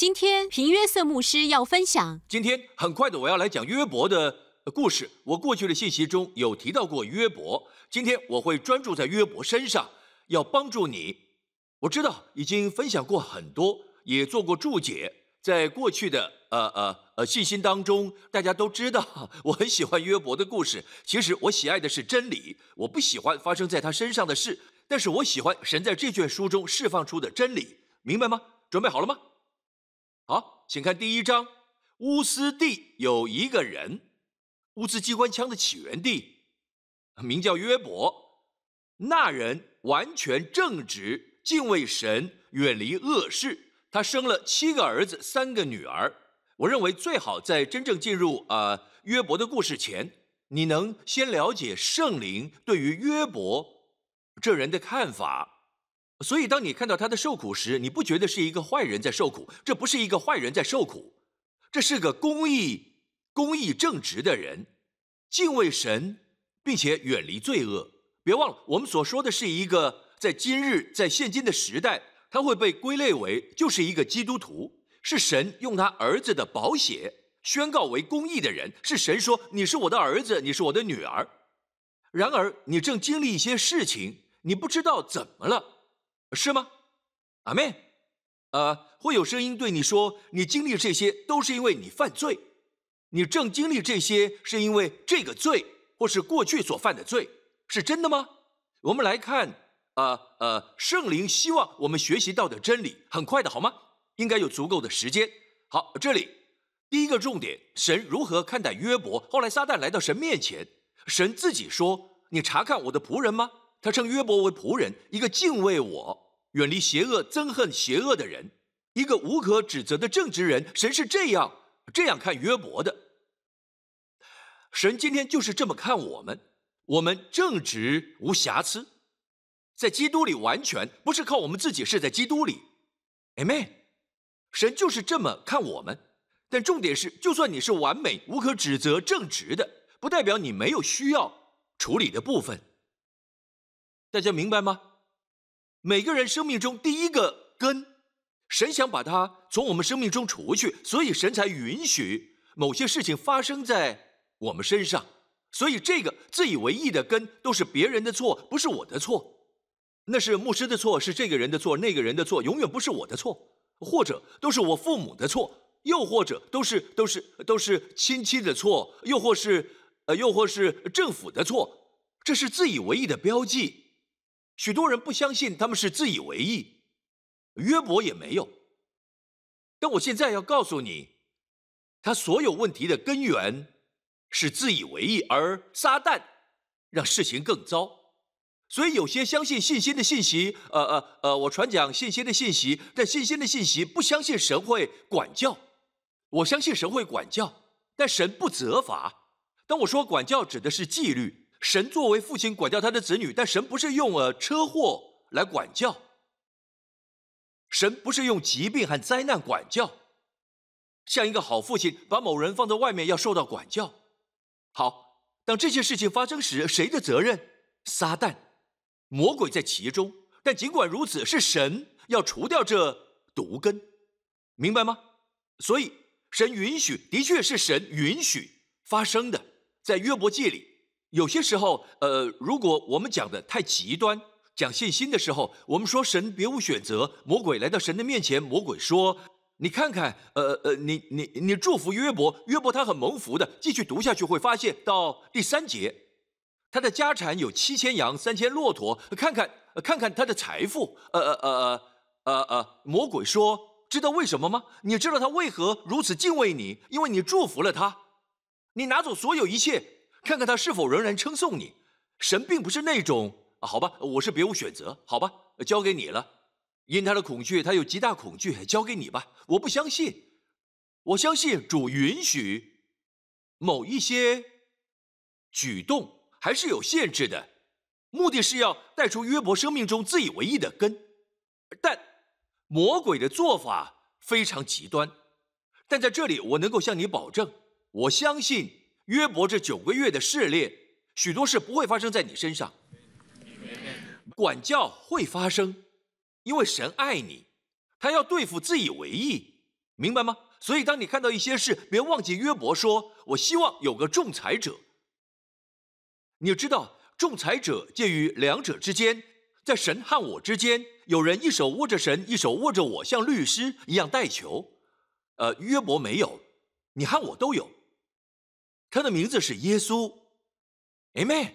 今天平约瑟牧师要分享。今天很快的，我要来讲约伯的故事。我过去的信息中有提到过约伯。今天我会专注在约伯身上，要帮助你。我知道已经分享过很多，也做过注解，在过去的呃呃呃信心当中，大家都知道。我很喜欢约伯的故事。其实我喜爱的是真理，我不喜欢发生在他身上的事，但是我喜欢神在这卷书中释放出的真理，明白吗？准备好了吗？好，请看第一章。乌斯地有一个人，乌兹机关枪的起源地，名叫约伯。那人完全正直，敬畏神，远离恶事。他生了七个儿子，三个女儿。我认为最好在真正进入呃约伯的故事前，你能先了解圣灵对于约伯这人的看法。所以，当你看到他的受苦时，你不觉得是一个坏人在受苦？这不是一个坏人在受苦，这是个公义、公义正直的人，敬畏神，并且远离罪恶。别忘了，我们所说的是一个在今日、在现今的时代，他会被归类为就是一个基督徒，是神用他儿子的宝血宣告为公义的人，是神说你是我的儿子，你是我的女儿。然而，你正经历一些事情，你不知道怎么了。是吗，阿妹？呃，会有声音对你说，你经历这些都是因为你犯罪，你正经历这些是因为这个罪或是过去所犯的罪，是真的吗？我们来看，呃呃，圣灵希望我们学习到的真理很快的，好吗？应该有足够的时间。好，这里第一个重点，神如何看待约伯？后来撒旦来到神面前，神自己说：“你查看我的仆人吗？”他称约伯为仆人，一个敬畏我、远离邪恶、憎恨邪恶的人，一个无可指责的正直人。神是这样这样看约伯的？神今天就是这么看我们，我们正直无瑕疵，在基督里完全，不是靠我们自己，是在基督里。Amen。神就是这么看我们。但重点是，就算你是完美、无可指责、正直的，不代表你没有需要处理的部分。大家明白吗？每个人生命中第一个根，神想把它从我们生命中除去，所以神才允许某些事情发生在我们身上。所以这个自以为意的根都是别人的错，不是我的错。那是牧师的错，是这个人的错，那个人的错，永远不是我的错。或者都是我父母的错，又或者都是都是都是亲戚的错，又或是呃又或是政府的错。这是自以为意的标记。许多人不相信他们是自以为意，约伯也没有。但我现在要告诉你，他所有问题的根源是自以为意，而撒旦让事情更糟。所以有些相信信心的信息，呃呃呃，我传讲信心的信息，但信心的信息不相信神会管教。我相信神会管教，但神不责罚。当我说管教指的是纪律。神作为父亲管教他的子女，但神不是用车祸来管教，神不是用疾病和灾难管教，像一个好父亲把某人放在外面要受到管教。好，当这些事情发生时，谁的责任？撒旦，魔鬼在其中。但尽管如此，是神要除掉这毒根，明白吗？所以神允许，的确是神允许发生的，在约伯记里。有些时候，呃，如果我们讲的太极端，讲信心的时候，我们说神别无选择，魔鬼来到神的面前，魔鬼说：“你看看，呃呃，你你你祝福约伯，约伯他很蒙福的。继续读下去会发现到第三节，他的家产有七千羊、三千骆驼，看看看看他的财富，呃呃呃呃呃呃，魔鬼说，知道为什么吗？你知道他为何如此敬畏你？因为你祝福了他，你拿走所有一切。”看看他是否仍然称颂你，神并不是那种啊，好吧，我是别无选择，好吧，交给你了。因他的恐惧，他有极大恐惧，交给你吧。我不相信，我相信主允许，某一些举动还是有限制的，目的是要带出约伯生命中自以为意的根。但魔鬼的做法非常极端，但在这里我能够向你保证，我相信。约伯这九个月的试炼，许多事不会发生在你身上，管教会发生，因为神爱你，他要对付自以为意，明白吗？所以当你看到一些事，别忘记约伯说：“我希望有个仲裁者。”你知道，仲裁者介于两者之间，在神和我之间，有人一手握着神，一手握着我，像律师一样带球。呃，约伯没有，你和我都有。他的名字是耶稣，Amen。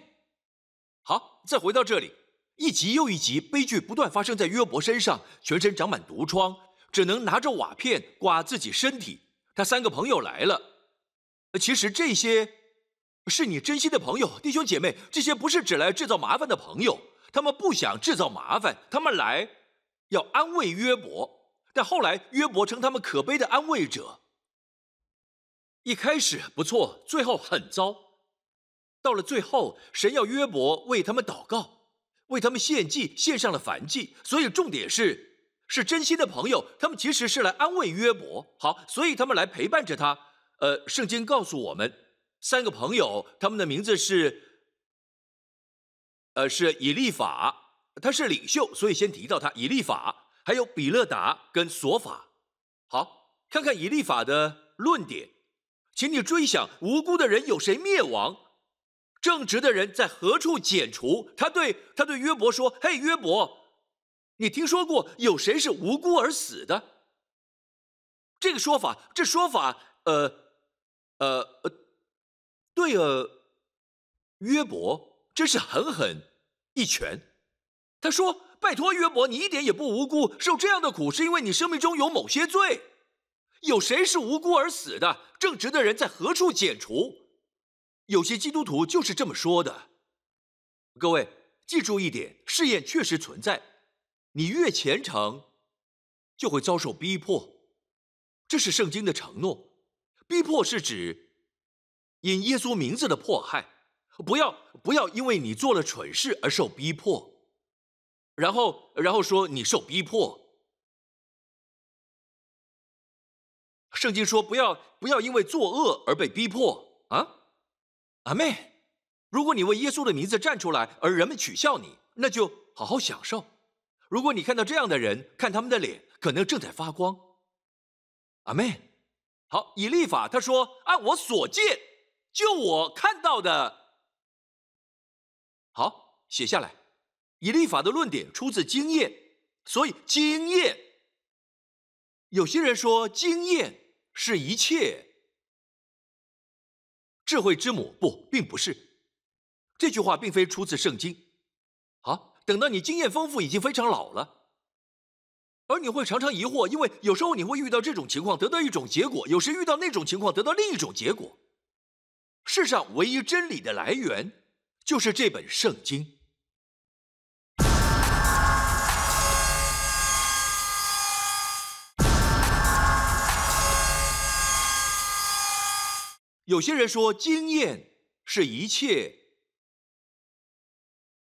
好，再回到这里，一集又一集悲剧不断发生在约伯身上，全身长满毒疮，只能拿着瓦片刮自己身体。他三个朋友来了，其实这些是你真心的朋友，弟兄姐妹，这些不是只来制造麻烦的朋友，他们不想制造麻烦，他们来要安慰约伯。但后来约伯称他们可悲的安慰者。一开始不错，最后很糟。到了最后，神要约伯为他们祷告，为他们献祭，献上了燔祭。所以重点是，是真心的朋友。他们其实是来安慰约伯，好，所以他们来陪伴着他。呃，圣经告诉我们，三个朋友，他们的名字是，呃，是以利法，他是领袖，所以先提到他。以利法，还有比勒达跟索法。好，看看以利法的论点。请你追想无辜的人有谁灭亡，正直的人在何处剪除？他对他对约伯说：“嘿，约伯，你听说过有谁是无辜而死的？”这个说法，这说法，呃，呃呃，对呃，约伯真是狠狠一拳。他说：“拜托，约伯，你一点也不无辜，受这样的苦是因为你生命中有某些罪。”有谁是无辜而死的？正直的人在何处剪除？有些基督徒就是这么说的。各位记住一点：试验确实存在。你越虔诚，就会遭受逼迫。这是圣经的承诺。逼迫是指因耶稣名字的迫害。不要不要因为你做了蠢事而受逼迫，然后然后说你受逼迫。圣经说：“不要不要因为作恶而被逼迫啊，阿妹，如果你为耶稣的名字站出来而人们取笑你，那就好好享受。如果你看到这样的人，看他们的脸，可能正在发光。阿妹，好，以利法他说：按我所见，就我看到的，好写下来。以利法的论点出自经验，所以经验。有些人说经验。”是一切智慧之母，不，并不是。这句话并非出自圣经。啊，等到你经验丰富，已经非常老了，而你会常常疑惑，因为有时候你会遇到这种情况，得到一种结果；有时遇到那种情况，得到另一种结果。世上唯一真理的来源，就是这本圣经。有些人说，经验是一切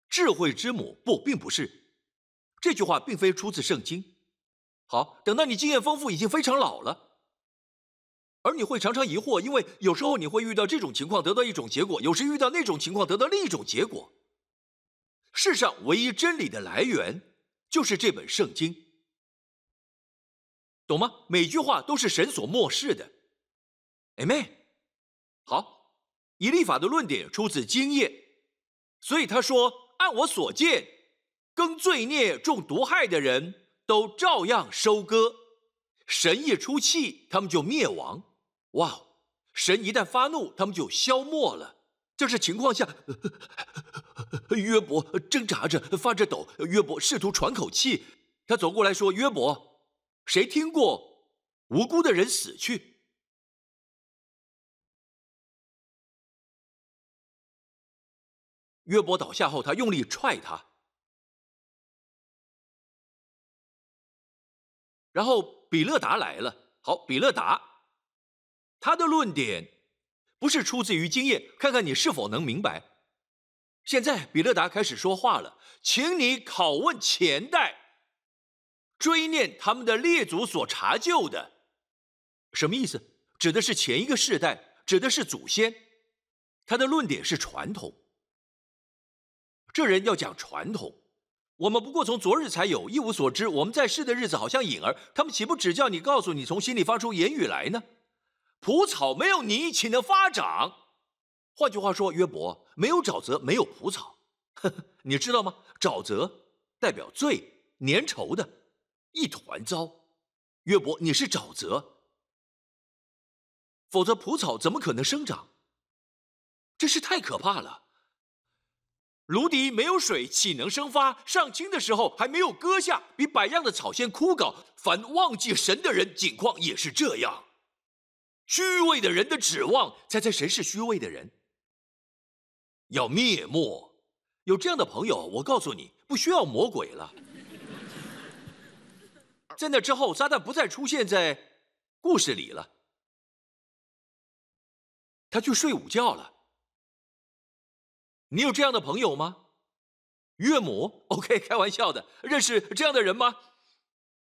智慧之母，不，并不是。这句话并非出自圣经。好，等到你经验丰富，已经非常老了，而你会常常疑惑，因为有时候你会遇到这种情况，得到一种结果；有时遇到那种情况，得到另一种结果。世上唯一真理的来源就是这本圣经，懂吗？每句话都是神所漠视的，amen。好，以立法的论点出自经验，所以他说：“按我所见，跟罪孽中毒害的人都照样收割。神一出气，他们就灭亡。哇，神一旦发怒，他们就消没了。就是情况下，约伯挣扎着，发着抖。约伯试图喘口气，他走过来说：‘约伯，谁听过无辜的人死去？’约伯倒下后，他用力踹他。然后比勒达来了。好，比勒达，他的论点不是出自于经验，看看你是否能明白。现在比勒达开始说话了，请你拷问前代，追念他们的列祖所查究的，什么意思？指的是前一个世代，指的是祖先。他的论点是传统。这人要讲传统，我们不过从昨日才有一无所知。我们在世的日子好像影儿，他们岂不指教你，告诉你从心里发出言语来呢？蒲草没有泥，岂能发长？换句话说，约伯没有沼泽，没有蒲草。你知道吗？沼泽代表罪，粘稠的，一团糟。约伯，你是沼泽，否则蒲草怎么可能生长？真是太可怕了。芦荻没有水，岂能生发？上青的时候还没有割下，比百样的草先枯槁。凡忘记神的人，景况也是这样。虚伪的人的指望，猜猜谁是虚伪的人？要灭没，有这样的朋友，我告诉你，不需要魔鬼了。在那之后，撒旦不再出现在故事里了。他去睡午觉了。你有这样的朋友吗？岳母？OK，开玩笑的。认识这样的人吗？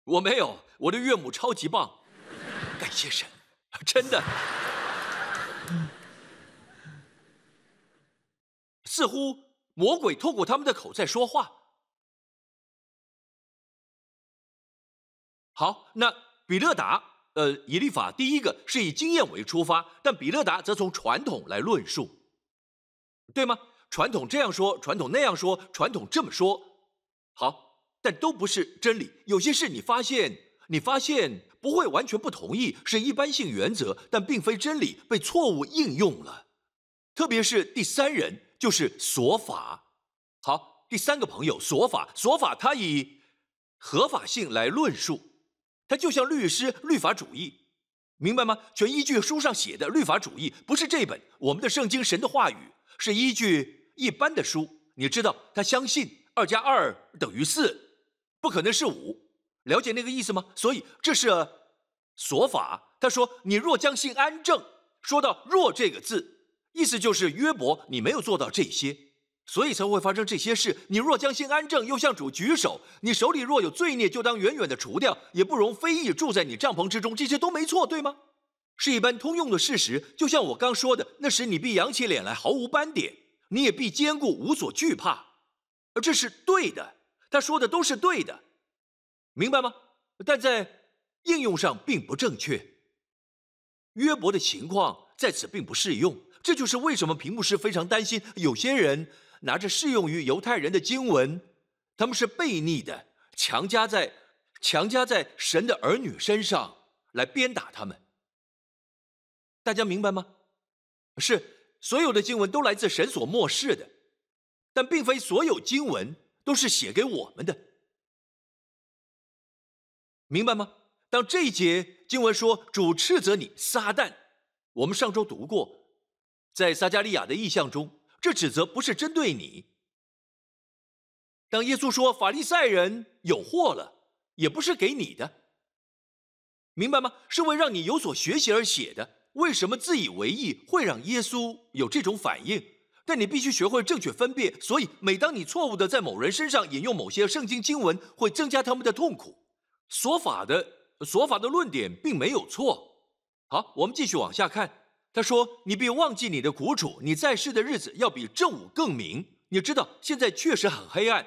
我没有，我的岳母超级棒。感谢神，真的。似乎魔鬼透过他们的口在说话。好，那比勒达，呃，以利法第一个是以经验为出发，但比勒达则从传统来论述，对吗？传统这样说，传统那样说，传统这么说，好，但都不是真理。有些事你发现，你发现不会完全不同意，是一般性原则，但并非真理，被错误应用了。特别是第三人，就是索法。好，第三个朋友，索法，索法他以合法性来论述，他就像律师，律法主义，明白吗？全依据书上写的律法主义，不是这本我们的圣经，神的话语是依据。一般的书，你知道他相信二加二等于四，不可能是五，了解那个意思吗？所以这是说法。他说：“你若将心安正。”说到“若”这个字，意思就是约伯，你没有做到这些，所以才会发生这些事。你若将心安正，又向主举手，你手里若有罪孽，就当远远的除掉，也不容非议住在你帐篷之中。这些都没错，对吗？是一般通用的事实。就像我刚说的，那时你必扬起脸来，毫无斑点。你也必坚固，无所惧怕，这是对的。他说的都是对的，明白吗？但在应用上并不正确。约伯的情况在此并不适用，这就是为什么平牧师非常担心有些人拿着适用于犹太人的经文，他们是悖逆的，强加在强加在神的儿女身上来鞭打他们。大家明白吗？是。所有的经文都来自神所漠视的，但并非所有经文都是写给我们的。明白吗？当这一节经文说主斥责你撒旦，我们上周读过，在撒加利亚的意象中，这指责不是针对你。当耶稣说法利赛人有祸了，也不是给你的，明白吗？是为让你有所学习而写的。为什么自以为意会让耶稣有这种反应？但你必须学会正确分辨。所以，每当你错误地在某人身上引用某些圣经经文，会增加他们的痛苦。所法的所法的论点并没有错。好，我们继续往下看。他说：“你别忘记你的苦楚，你在世的日子要比正午更明。你知道现在确实很黑暗，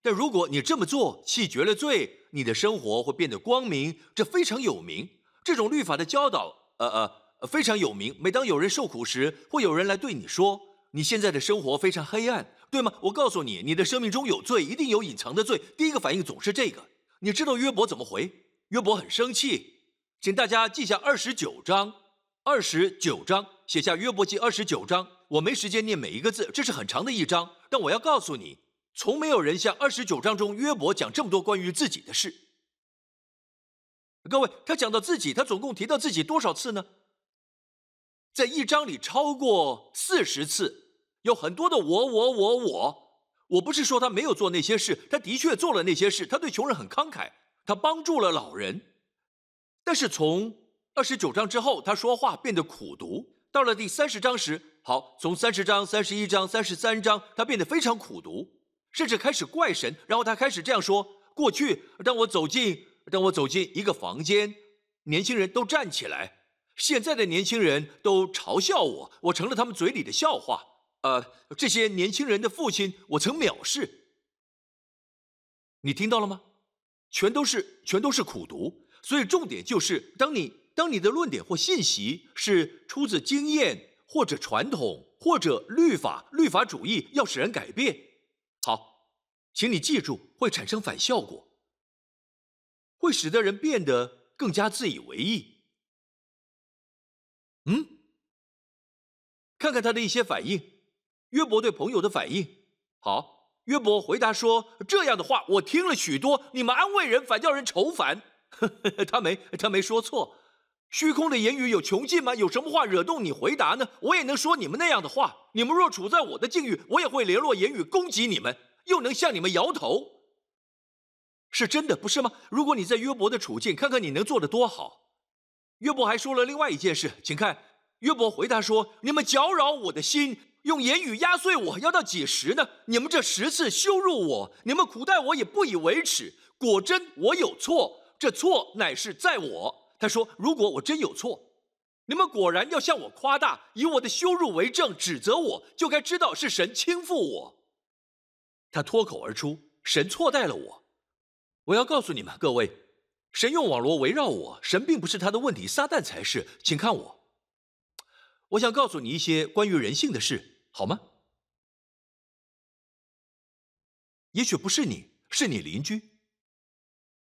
但如果你这么做，弃绝了罪，你的生活会变得光明。这非常有名。这种律法的教导，呃呃。”非常有名。每当有人受苦时，会有人来对你说：“你现在的生活非常黑暗，对吗？”我告诉你，你的生命中有罪，一定有隐藏的罪。第一个反应总是这个。你知道约伯怎么回？约伯很生气。请大家记下二十九章。二十九章，写下约伯记二十九章。我没时间念每一个字，这是很长的一章。但我要告诉你，从没有人像二十九章中约伯讲这么多关于自己的事。各位，他讲到自己，他总共提到自己多少次呢？在一章里超过四十次，有很多的我我我我。我不是说他没有做那些事，他的确做了那些事。他对穷人很慷慨，他帮助了老人。但是从二十九章之后，他说话变得苦读。到了第三十章时，好，从三十章、三十一章、三十三章，他变得非常苦读，甚至开始怪神。然后他开始这样说：过去，当我走进，当我走进一个房间，年轻人都站起来。现在的年轻人都嘲笑我，我成了他们嘴里的笑话。呃，这些年轻人的父亲，我曾藐视。你听到了吗？全都是，全都是苦读。所以重点就是，当你当你的论点或信息是出自经验或者传统或者律法、律法主义，要使人改变。好，请你记住，会产生反效果，会使得人变得更加自以为意。嗯，看看他的一些反应，约伯对朋友的反应。好，约伯回答说：“这样的话我听了许多，你们安慰人，反叫人愁烦。”他没他没说错，虚空的言语有穷尽吗？有什么话惹动你回答呢？我也能说你们那样的话。你们若处在我的境遇，我也会联络言语攻击你们，又能向你们摇头。是真的不是吗？如果你在约伯的处境，看看你能做的多好。约伯还说了另外一件事，请看，约伯回答说：“你们搅扰我的心，用言语压碎我，要到几时呢？你们这十次羞辱我，你们苦待我也不以为耻。果真我有错，这错乃是在我。”他说：“如果我真有错，你们果然要向我夸大，以我的羞辱为证，指责我，就该知道是神轻负我。”他脱口而出：“神错待了我。”我要告诉你们，各位。神用网罗围绕我，神并不是他的问题，撒旦才是。请看我，我想告诉你一些关于人性的事，好吗？也许不是你，是你邻居，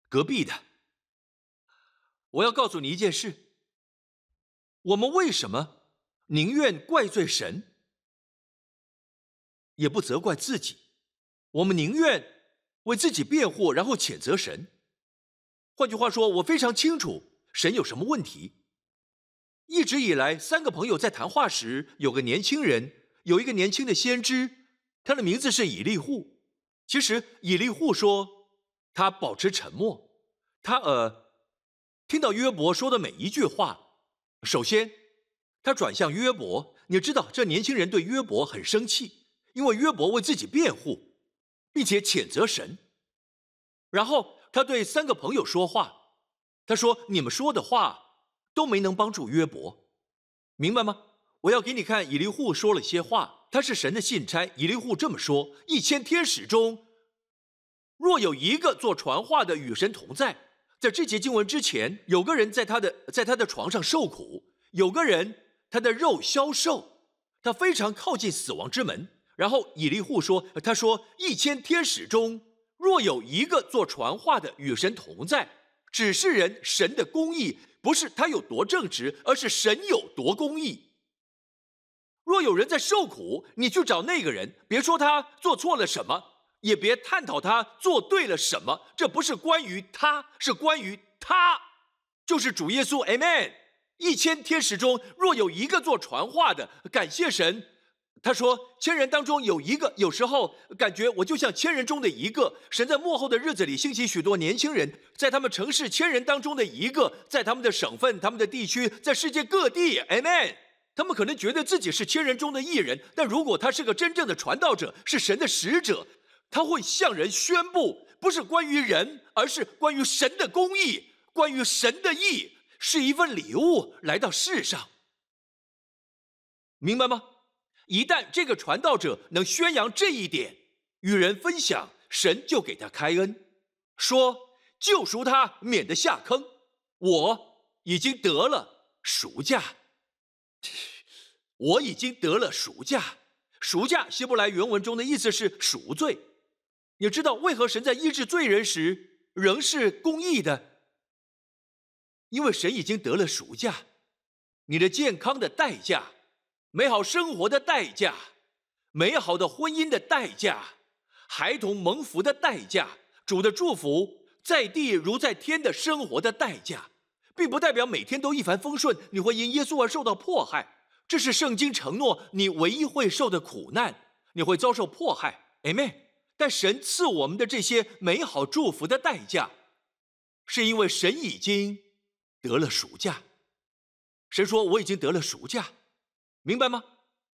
隔壁的。我要告诉你一件事：我们为什么宁愿怪罪神，也不责怪自己？我们宁愿为自己辩护，然后谴责神。换句话说，我非常清楚神有什么问题。一直以来，三个朋友在谈话时，有个年轻人，有一个年轻的先知，他的名字是以利户。其实，以利户说他保持沉默，他呃，听到约伯说的每一句话。首先，他转向约伯。你知道，这年轻人对约伯很生气，因为约伯为自己辩护，并且谴责神。然后。他对三个朋友说话，他说：“你们说的话都没能帮助约伯，明白吗？”我要给你看以利户说了些话。他是神的信差。以利户这么说：“一千天使中，若有一个做传话的与神同在。”在这节经文之前，有个人在他的在他的床上受苦，有个人他的肉消瘦，他非常靠近死亡之门。然后以利户说：“他说一千天使中。”若有一个做传话的与神同在，只是人神的公义，不是他有多正直，而是神有多公义。若有人在受苦，你去找那个人，别说他做错了什么，也别探讨他做对了什么，这不是关于他，是关于他，就是主耶稣，Amen。一千天使中，若有一个做传话的，感谢神。他说：“千人当中有一个，有时候感觉我就像千人中的一个。神在幕后的日子里兴起许多年轻人，在他们城市千人当中的一个，在他们的省份、他们的地区，在世界各地，amen。他们可能觉得自己是千人中的一人，但如果他是个真正的传道者，是神的使者，他会向人宣布，不是关于人，而是关于神的公义，关于神的义，是一份礼物来到世上。明白吗？”一旦这个传道者能宣扬这一点，与人分享，神就给他开恩，说救赎他，免得下坑。我已经得了赎价，我已经得了赎价。赎价希伯来原文中的意思是赎罪。你知道为何神在医治罪人时仍是公义的？因为神已经得了赎价，你的健康的代价。美好生活的代价，美好的婚姻的代价，孩童蒙福的代价，主的祝福在地如在天的生活的代价，并不代表每天都一帆风顺。你会因耶稣而受到迫害，这是圣经承诺你唯一会受的苦难。你会遭受迫害，Amen。但神赐我们的这些美好祝福的代价，是因为神已经得了暑假。谁说我已经得了暑假明白吗？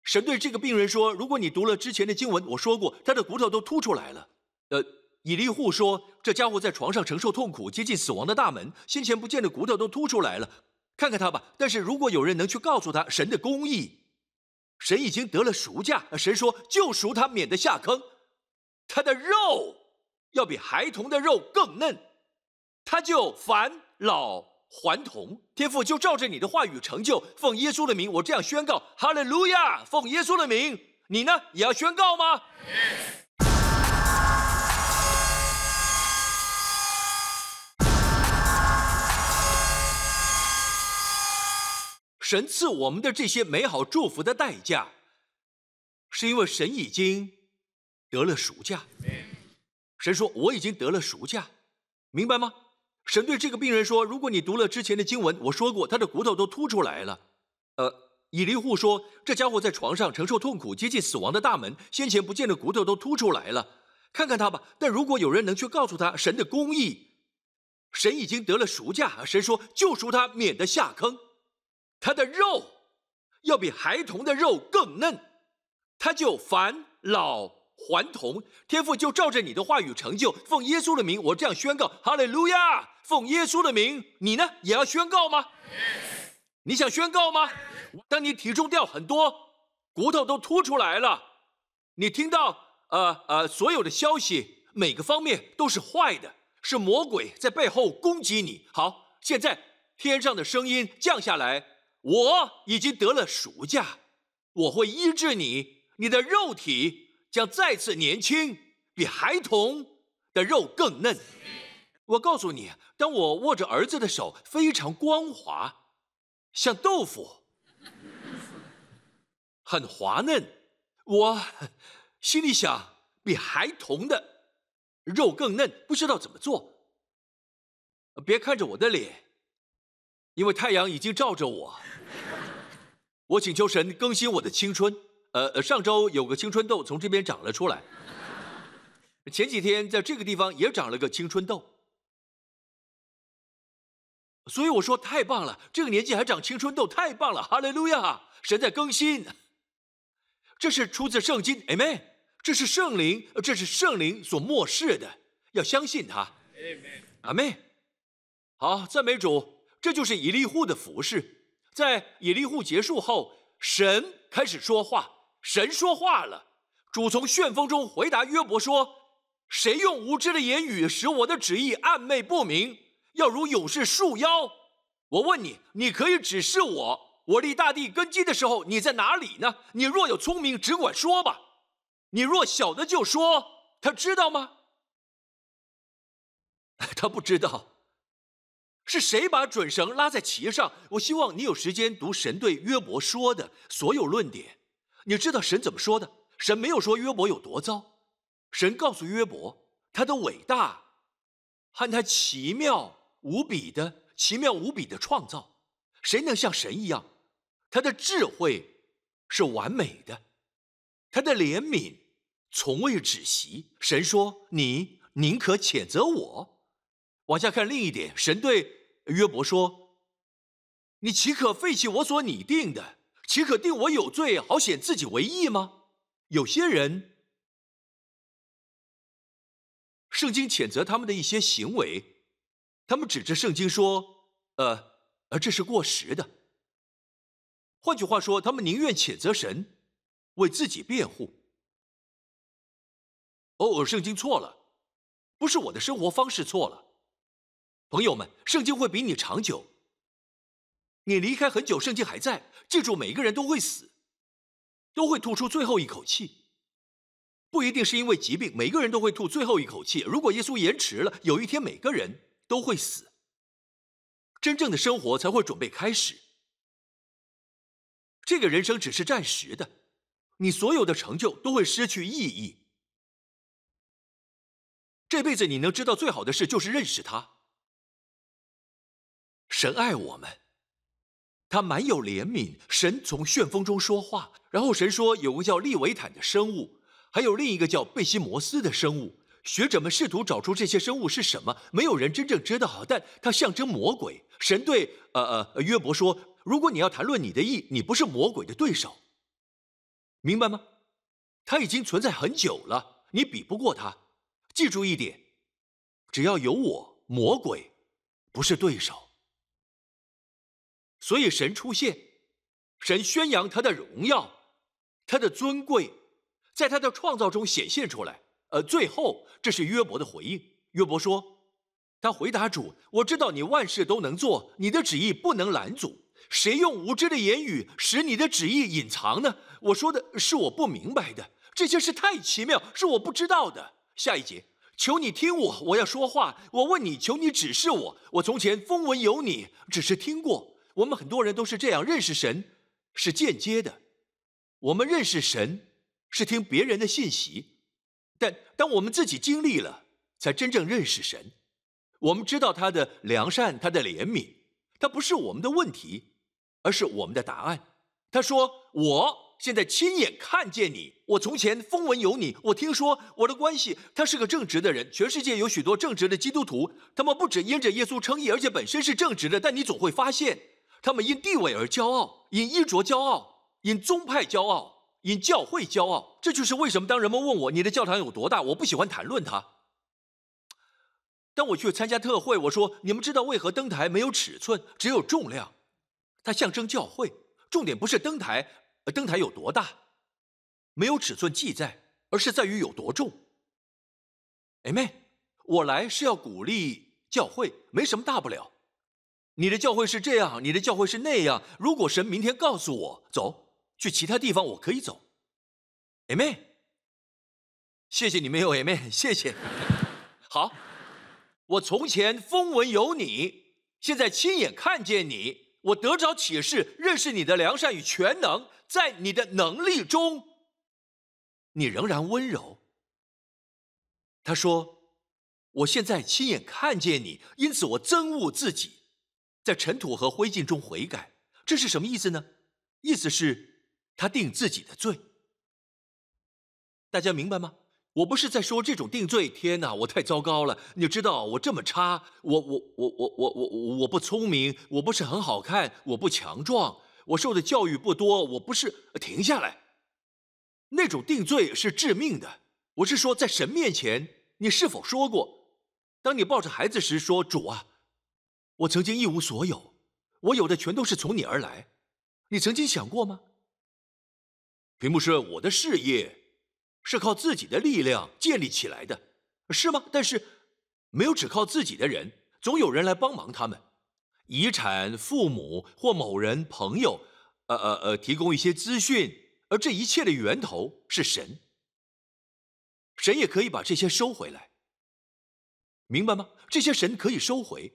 神对这个病人说：“如果你读了之前的经文，我说过，他的骨头都凸出来了。”呃，以利户说：“这家伙在床上承受痛苦，接近死亡的大门，先前不见的骨头都凸出来了，看看他吧。但是如果有人能去告诉他神的公义，神已经得了赎价，神说救赎他，免得下坑。他的肉要比孩童的肉更嫩，他就烦老。”还童天父就照着你的话语成就。奉耶稣的名，我这样宣告：哈利路亚！奉耶稣的名，你呢也要宣告吗？神赐我们的这些美好祝福的代价，是因为神已经得了赎价。神说：“我已经得了赎价，明白吗？”神对这个病人说：“如果你读了之前的经文，我说过他的骨头都凸出来了。”呃，以利户说：“这家伙在床上承受痛苦，接近死亡的大门，先前不见的骨头都凸出来了，看看他吧。但如果有人能去告诉他神的公义，神已经得了赎价，而神说救赎他，免得下坑。他的肉要比孩童的肉更嫩，他就返老还童。天父就照着你的话语成就。奉耶稣的名，我这样宣告：哈利路亚！”奉耶稣的名，你呢也要宣告吗？你想宣告吗？当你体重掉很多，骨头都凸出来了，你听到呃呃所有的消息，每个方面都是坏的，是魔鬼在背后攻击你。好，现在天上的声音降下来，我已经得了暑假，我会医治你，你的肉体将再次年轻，比孩童的肉更嫩。我告诉你，当我握着儿子的手，非常光滑，像豆腐，很滑嫩。我心里想，比孩童的肉更嫩，不知道怎么做。别看着我的脸，因为太阳已经照着我。我请求神更新我的青春。呃，上周有个青春痘从这边长了出来，前几天在这个地方也长了个青春痘。所以我说太棒了，这个年纪还长青春痘，太棒了！哈利路亚，神在更新。这是出自圣经，阿没，这是圣灵，这是圣灵所漠视的，要相信他。阿妹，好，赞美主！这就是以利户的服饰。在以利户结束后，神开始说话，神说话了。主从旋风中回答约伯说：“谁用无知的言语使我的旨意暗昧不明？”要如勇士束腰，我问你，你可以指示我。我立大地根基的时候，你在哪里呢？你若有聪明，只管说吧。你若晓得，就说。他知道吗？他不知道。是谁把准绳拉在旗上？我希望你有时间读神对约伯说的所有论点。你知道神怎么说的？神没有说约伯有多糟。神告诉约伯，他的伟大，和他奇妙。无比的奇妙，无比的创造，谁能像神一样？他的智慧是完美的，他的怜悯从未止息。神说：“你宁可谴责我？”往下看另一点，神对约伯说：“你岂可废弃我所拟定的？岂可定我有罪，好显自己为义吗？”有些人，圣经谴责他们的一些行为。他们指着圣经说：“呃，这是过时的。”换句话说，他们宁愿谴责神，为自己辩护。偶尔圣经错了，不是我的生活方式错了。朋友们，圣经会比你长久。你离开很久，圣经还在。记住，每个人都会死，都会吐出最后一口气，不一定是因为疾病。每个人都会吐最后一口气。如果耶稣延迟了，有一天每个人。都会死。真正的生活才会准备开始。这个人生只是暂时的，你所有的成就都会失去意义。这辈子你能知道最好的事就是认识他。神爱我们，他满有怜悯。神从旋风中说话，然后神说有个叫利维坦的生物，还有另一个叫贝西摩斯的生物。学者们试图找出这些生物是什么，没有人真正知道。但它象征魔鬼。神对，呃呃，约伯说：“如果你要谈论你的意，你不是魔鬼的对手。”明白吗？它已经存在很久了，你比不过它。记住一点：只要有我，魔鬼不是对手。所以神出现，神宣扬他的荣耀，他的尊贵，在他的创造中显现出来。呃，最后，这是约伯的回应。约伯说：“他回答主，我知道你万事都能做，你的旨意不能拦阻。谁用无知的言语使你的旨意隐藏呢？我说的是我不明白的，这些事太奇妙，是我不知道的。”下一节，求你听我，我要说话。我问你，求你指示我。我从前风闻有你，只是听过。我们很多人都是这样认识神，是间接的。我们认识神是听别人的信息。但当我们自己经历了，才真正认识神。我们知道他的良善，他的怜悯。他不是我们的问题，而是我们的答案。他说：“我现在亲眼看见你。我从前风闻有你，我听说我的关系。他是个正直的人。全世界有许多正直的基督徒，他们不止因着耶稣称义，而且本身是正直的。但你总会发现，他们因地位而骄傲，因衣着骄傲，因宗派骄傲。”因教会骄傲，这就是为什么当人们问我你的教堂有多大，我不喜欢谈论它。当我去参加特会，我说你们知道为何灯台没有尺寸，只有重量，它象征教会。重点不是灯台，灯台有多大，没有尺寸记载，而是在于有多重。哎妹，我来是要鼓励教会，没什么大不了。你的教会是这样，你的教会是那样。如果神明天告诉我，走。去其他地方我可以走 a m 谢谢你没有 a m 谢谢。好，我从前风闻有你，现在亲眼看见你，我得着启示，认识你的良善与全能，在你的能力中，你仍然温柔。他说：“我现在亲眼看见你，因此我憎恶自己，在尘土和灰烬中悔改。”这是什么意思呢？意思是。他定自己的罪，大家明白吗？我不是在说这种定罪。天哪，我太糟糕了！你知道我这么差，我我我我我我我不聪明，我不是很好看，我不强壮，我受的教育不多。我不是停下来，那种定罪是致命的。我是说，在神面前，你是否说过，当你抱着孩子时说：“主啊，我曾经一无所有，我有的全都是从你而来。”你曾经想过吗？并不是我的事业，是靠自己的力量建立起来的，是吗？但是，没有只靠自己的人，总有人来帮忙他们。遗产、父母或某人、朋友，呃呃呃，提供一些资讯，而这一切的源头是神。神也可以把这些收回来，明白吗？这些神可以收回，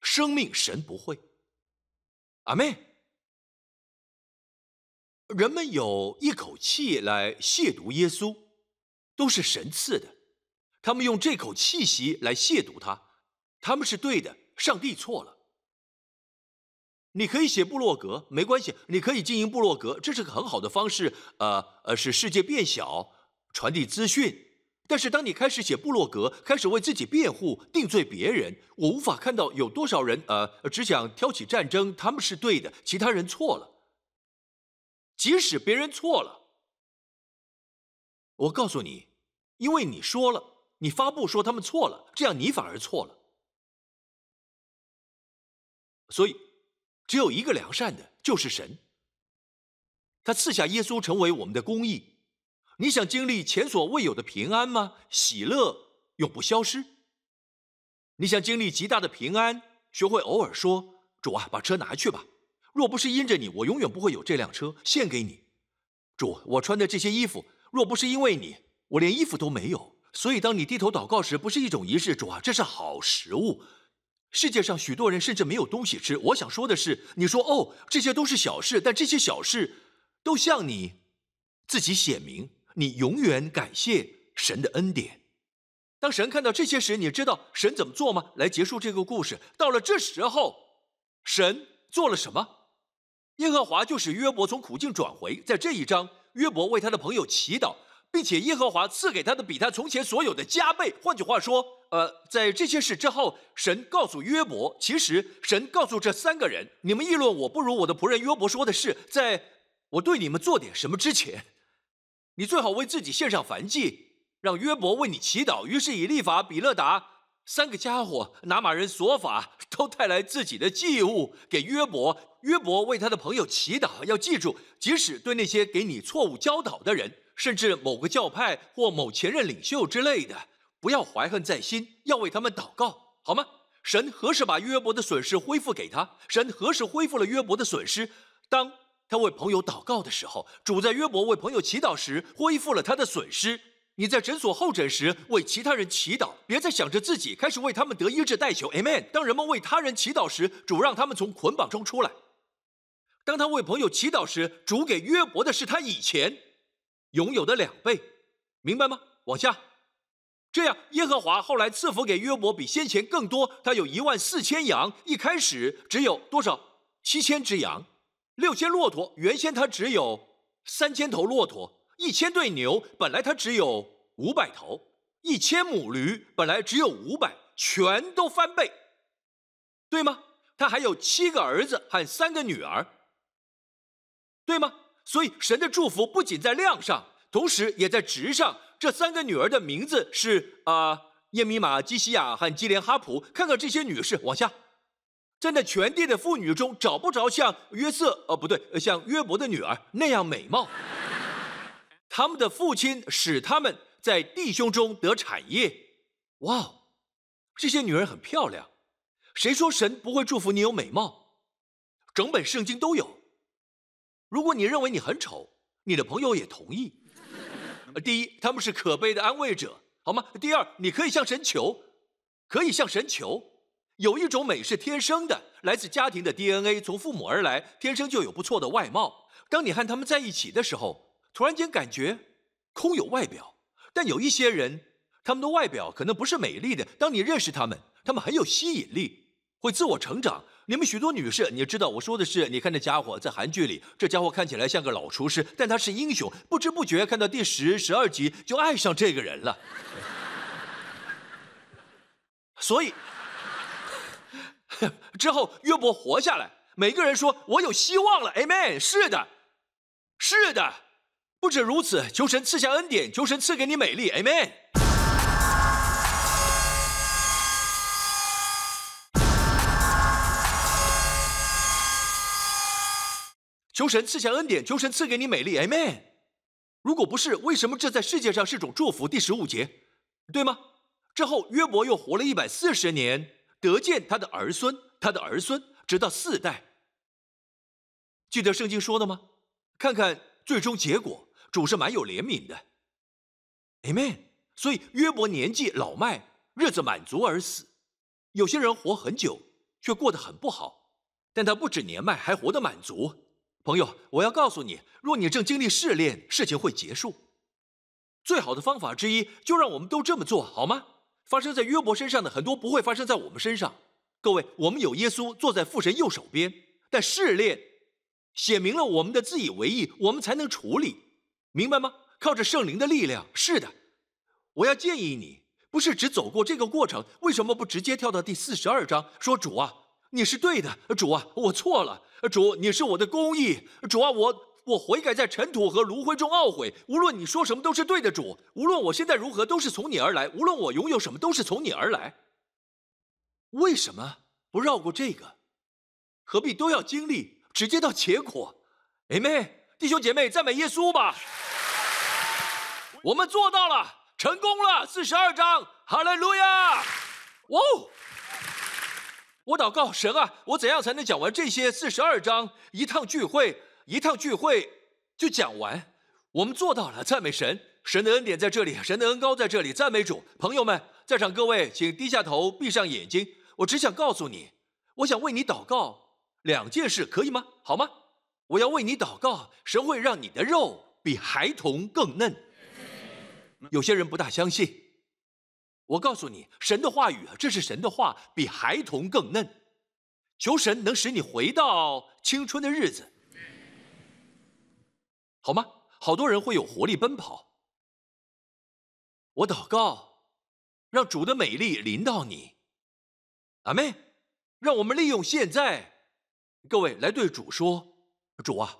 生命神不会。阿妹。人们有一口气来亵渎耶稣，都是神赐的。他们用这口气息来亵渎他，他们是对的，上帝错了。你可以写布洛格，没关系，你可以经营布洛格，这是个很好的方式，呃呃，使世界变小，传递资讯。但是当你开始写布洛格，开始为自己辩护、定罪别人，我无法看到有多少人，呃，只想挑起战争，他们是对的，其他人错了。即使别人错了，我告诉你，因为你说了，你发布说他们错了，这样你反而错了。所以，只有一个良善的，就是神。他赐下耶稣成为我们的公义。你想经历前所未有的平安吗？喜乐永不消失。你想经历极大的平安，学会偶尔说：“主啊，把车拿去吧。”若不是因着你，我永远不会有这辆车献给你，主，我穿的这些衣服，若不是因为你，我连衣服都没有。所以当你低头祷告时，不是一种仪式，主啊，这是好食物。世界上许多人甚至没有东西吃。我想说的是，你说哦，这些都是小事，但这些小事都向你自己显明，你永远感谢神的恩典。当神看到这些时，你知道神怎么做吗？来结束这个故事。到了这时候，神做了什么？耶和华就使约伯从苦境转回，在这一章，约伯为他的朋友祈祷，并且耶和华赐给他的比他从前所有的加倍。换句话说，呃，在这些事之后，神告诉约伯，其实神告诉这三个人，你们议论我不如我的仆人约伯说的是，在我对你们做点什么之前，你最好为自己献上燔祭，让约伯为你祈祷。于是以利法、比勒达。三个家伙，拿马人所法都带来自己的祭物给约伯。约伯为他的朋友祈祷。要记住，即使对那些给你错误教导的人，甚至某个教派或某前任领袖之类的，不要怀恨在心，要为他们祷告，好吗？神何时把约伯的损失恢复给他？神何时恢复了约伯的损失？当他为朋友祷告的时候，主在约伯为朋友祈祷时恢复了他的损失。你在诊所候诊时为其他人祈祷，别再想着自己，开始为他们得医治代求。Amen。当人们为他人祈祷时，主让他们从捆绑中出来。当他为朋友祈祷时，主给约伯的是他以前拥有的两倍，明白吗？往下。这样，耶和华后来赐福给约伯比先前更多。他有一万四千羊，一开始只有多少？七千只羊，六千骆驼。原先他只有三千头骆驼。一千对牛本来他只有五百头，一千母驴本来只有五百，全都翻倍，对吗？他还有七个儿子和三个女儿，对吗？所以神的祝福不仅在量上，同时也在值上。这三个女儿的名字是啊，耶米玛、基西亚和基连哈普。看看这些女士，往下，站在全地的妇女中找不着像约瑟，哦，不对，像约伯的女儿那样美貌。他们的父亲使他们在弟兄中得产业。哇哦，这些女人很漂亮。谁说神不会祝福你有美貌？整本圣经都有。如果你认为你很丑，你的朋友也同意。第一，他们是可悲的安慰者，好吗？第二，你可以向神求，可以向神求。有一种美是天生的，来自家庭的 DNA，从父母而来，天生就有不错的外貌。当你和他们在一起的时候。突然间感觉，空有外表，但有一些人，他们的外表可能不是美丽的。当你认识他们，他们很有吸引力，会自我成长。你们许多女士，你知道我说的是？你看那家伙在韩剧里，这家伙看起来像个老厨师，但他是英雄。不知不觉看到第十、十二集，就爱上这个人了。所以，之后约伯活下来，每个人说：“我有希望了。” Amen。是的，是的。不止如此，求神赐下恩典，求神赐给你美丽，Amen。求神赐下恩典，求神赐给你美丽，Amen。如果不是，为什么这在世界上是种祝福？第十五节，对吗？之后，约伯又活了一百四十年，得见他的儿孙，他的儿孙直到四代。记得圣经说的吗？看看最终结果。主是蛮有怜悯的，Amen。所以约伯年纪老迈，日子满足而死。有些人活很久，却过得很不好。但他不止年迈，还活得满足。朋友，我要告诉你，若你正经历试炼，事情会结束。最好的方法之一，就让我们都这么做好吗？发生在约伯身上的很多不会发生在我们身上。各位，我们有耶稣坐在父神右手边，但试炼写明了我们的自以为意，我们才能处理。明白吗？靠着圣灵的力量，是的。我要建议你，不是只走过这个过程，为什么不直接跳到第四十二章？说主啊，你是对的。主啊，我错了。主，你是我的公义。主啊，我我悔改，在尘土和炉灰中懊悔。无论你说什么都是对的，主。无论我现在如何都是从你而来，无论我拥有什么都是从你而来。为什么不绕过这个？何必都要经历？直接到结果。妹妹。弟兄姐妹，赞美耶稣吧！我们做到了，成功了，四十二章，哈利路亚！哇哦！我祷告神啊，我怎样才能讲完这些四十二章？一趟聚会，一趟聚会就讲完。我们做到了，赞美神！神的恩典在这里，神的恩高在这里，赞美主！朋友们，在场各位，请低下头，闭上眼睛。我只想告诉你，我想为你祷告两件事，可以吗？好吗？我要为你祷告，神会让你的肉比孩童更嫩。有些人不大相信，我告诉你，神的话语，这是神的话，比孩童更嫩。求神能使你回到青春的日子，好吗？好多人会有活力奔跑。我祷告，让主的美丽临到你。阿妹，让我们利用现在，各位来对主说。主啊，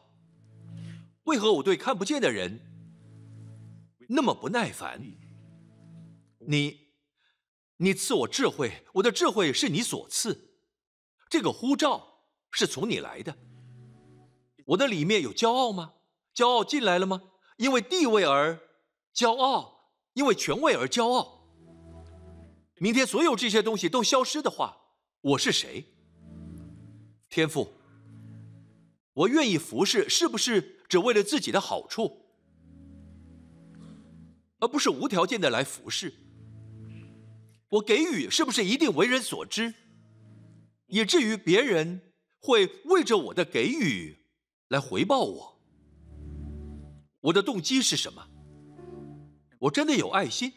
为何我对看不见的人那么不耐烦？你，你赐我智慧，我的智慧是你所赐，这个呼召是从你来的。我的里面有骄傲吗？骄傲进来了吗？因为地位而骄傲，因为权位而骄傲。明天所有这些东西都消失的话，我是谁？天父。我愿意服侍，是不是只为了自己的好处，而不是无条件的来服侍？我给予，是不是一定为人所知，以至于别人会为着我的给予来回报我？我的动机是什么？我真的有爱心？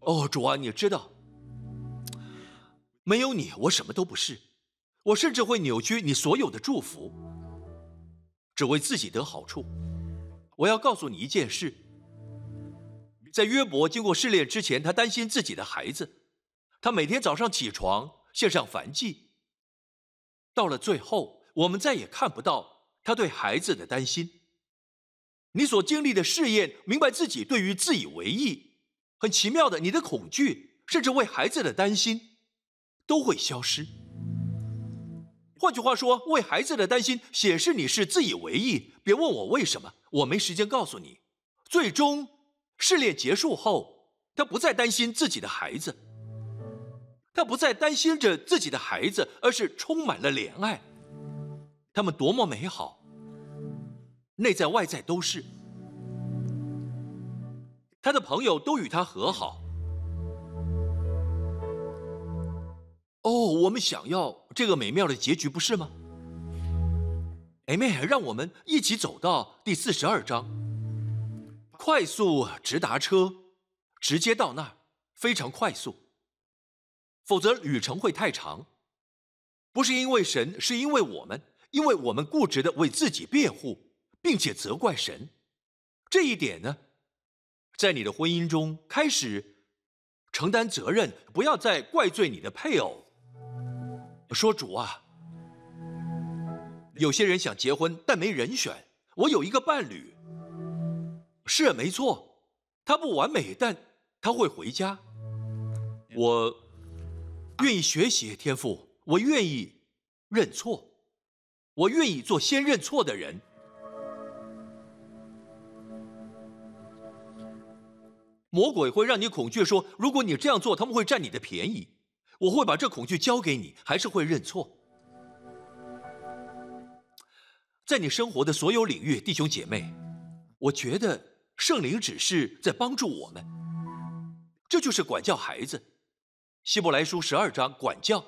哦，主啊，你知道，没有你，我什么都不是，我甚至会扭曲你所有的祝福。只为自己得好处，我要告诉你一件事：在约伯经过试炼之前，他担心自己的孩子，他每天早上起床献上燔祭。到了最后，我们再也看不到他对孩子的担心。你所经历的试验，明白自己对于自以为意，很奇妙的，你的恐惧，甚至为孩子的担心，都会消失。换句话说，为孩子的担心显示你是自以为意。别问我为什么，我没时间告诉你。最终，试炼结束后，他不再担心自己的孩子，他不再担心着自己的孩子，而是充满了怜爱。他们多么美好，内在外在都是。他的朋友都与他和好。哦，我们想要。这个美妙的结局不是吗？哎妹，让我们一起走到第四十二章，快速直达车，直接到那儿，非常快速。否则旅程会太长。不是因为神，是因为我们，因为我们固执的为自己辩护，并且责怪神。这一点呢，在你的婚姻中开始承担责任，不要再怪罪你的配偶。说主啊，有些人想结婚但没人选。我有一个伴侣，是没错，他不完美，但他会回家。我愿意学习天赋，我愿意认错，我愿意做先认错的人。魔鬼会让你恐惧，说如果你这样做，他们会占你的便宜。我会把这恐惧交给你，还是会认错？在你生活的所有领域，弟兄姐妹，我觉得圣灵只是在帮助我们。这就是管教孩子，《希伯来书》十二章管教，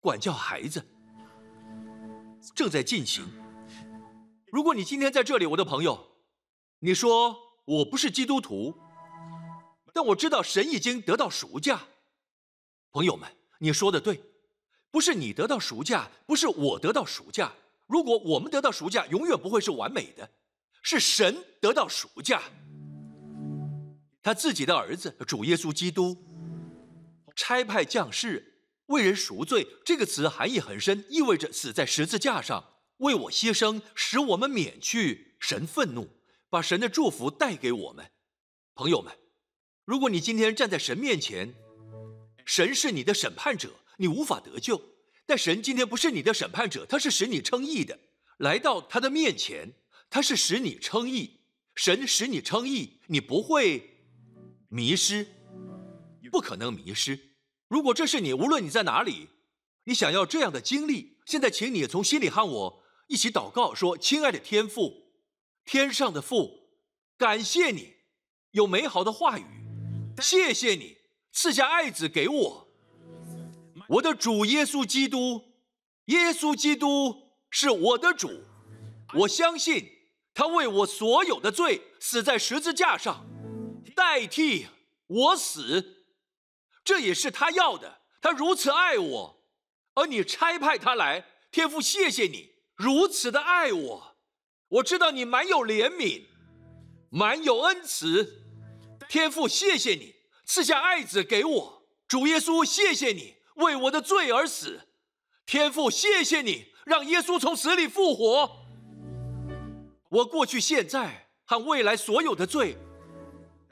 管教孩子正在进行。如果你今天在这里，我的朋友，你说我不是基督徒，但我知道神已经得到赎价。朋友们，你说的对，不是你得到暑假，不是我得到暑假。如果我们得到暑假，永远不会是完美的，是神得到暑假。他自己的儿子主耶稣基督差派将士为人赎罪。这个词含义很深，意味着死在十字架上为我牺牲，使我们免去神愤怒，把神的祝福带给我们。朋友们，如果你今天站在神面前。神是你的审判者，你无法得救。但神今天不是你的审判者，他是使你称义的。来到他的面前，他是使你称义。神使你称义，你不会迷失，不可能迷失。如果这是你，无论你在哪里，你想要这样的经历。现在，请你从心里和我，一起祷告说：“亲爱的天父，天上的父，感谢你有美好的话语，谢谢你。”赐下爱子给我，我的主耶稣基督，耶稣基督是我的主，我相信他为我所有的罪死在十字架上，代替我死，这也是他要的。他如此爱我，而你差派他来，天父谢谢你如此的爱我，我知道你满有怜悯，满有恩慈，天父谢谢你。赐下爱子给我，主耶稣，谢谢你为我的罪而死；天父，谢谢你让耶稣从死里复活。我过去、现在和未来所有的罪，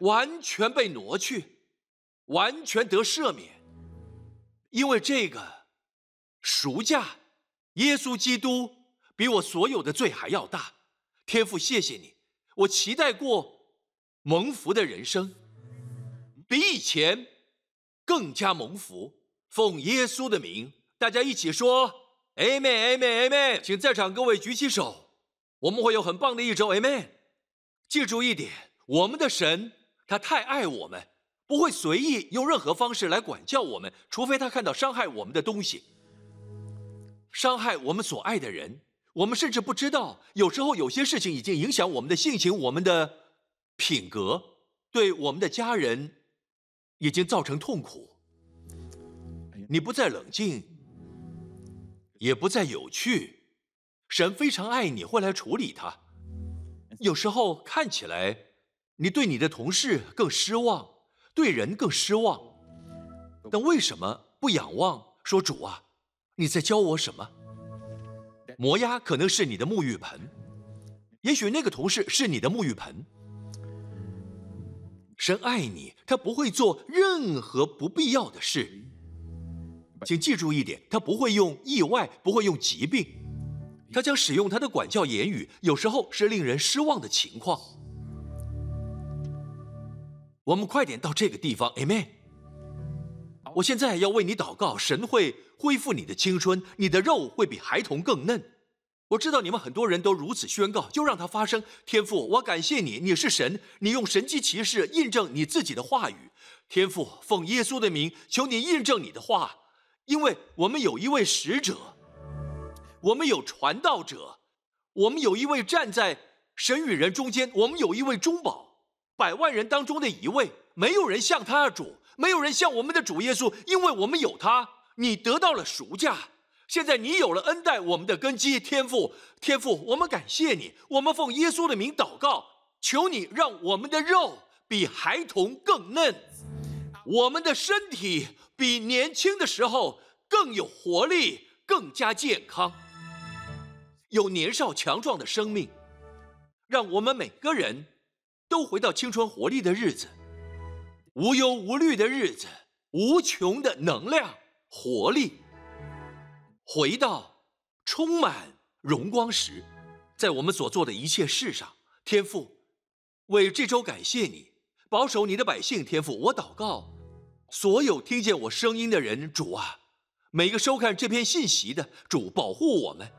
完全被挪去，完全得赦免。因为这个赎价，耶稣基督比我所有的罪还要大。天父，谢谢你，我期待过蒙福的人生。比以前更加蒙福。奉耶稣的名，大家一起说：Amen，Amen，Amen。请在场各位举起手。我们会有很棒的一周。Amen。记住一点：我们的神他太爱我们，不会随意用任何方式来管教我们，除非他看到伤害我们的东西，伤害我们所爱的人。我们甚至不知道，有时候有些事情已经影响我们的性情、我们的品格，对我们的家人。已经造成痛苦，你不再冷静，也不再有趣。神非常爱你，会来处理它。有时候看起来你对你的同事更失望，对人更失望，但为什么不仰望说主啊？你在教我什么？摩押可能是你的沐浴盆，也许那个同事是你的沐浴盆。神爱你，他不会做任何不必要的事。请记住一点，他不会用意外，不会用疾病，他将使用他的管教言语，有时候是令人失望的情况。我们快点到这个地方，Amen。我现在要为你祷告，神会恢复你的青春，你的肉会比孩童更嫩。我知道你们很多人都如此宣告，就让它发生。天父，我感谢你，你是神，你用神迹骑士印证你自己的话语。天父，奉耶稣的名，求你印证你的话，因为我们有一位使者，我们有传道者，我们有一位站在神与人中间，我们有一位中保，百万人当中的一位，没有人像他的主，没有人像我们的主耶稣，因为我们有他，你得到了赎价。现在你有了恩待我们的根基，天父，天父，我们感谢你。我们奉耶稣的名祷告，求你让我们的肉比孩童更嫩，我们的身体比年轻的时候更有活力，更加健康，有年少强壮的生命，让我们每个人都回到青春活力的日子，无忧无虑的日子，无穷的能量活力。回到充满荣光时，在我们所做的一切事上，天父，为这周感谢你保守你的百姓。天父，我祷告，所有听见我声音的人，主啊，每个收看这篇信息的主，保护我们，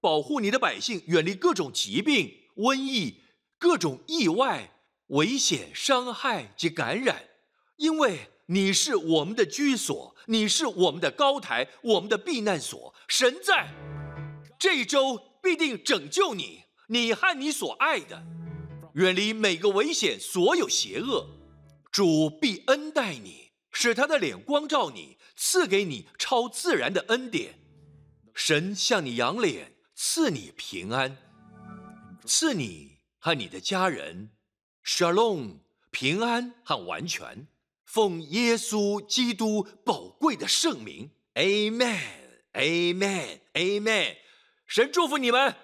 保护你的百姓远离各种疾病、瘟疫、各种意外、危险、伤害及感染，因为。你是我们的居所，你是我们的高台，我们的避难所。神在这一周必定拯救你，你和你所爱的，远离每个危险，所有邪恶。主必恩待你，使他的脸光照你，赐给你超自然的恩典。神向你扬脸，赐你平安，赐你和你的家人 s h a l o m 平安和完全。奉耶稣基督宝贵的圣名，Amen，Amen，Amen。神祝福你们，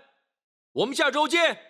我们下周见。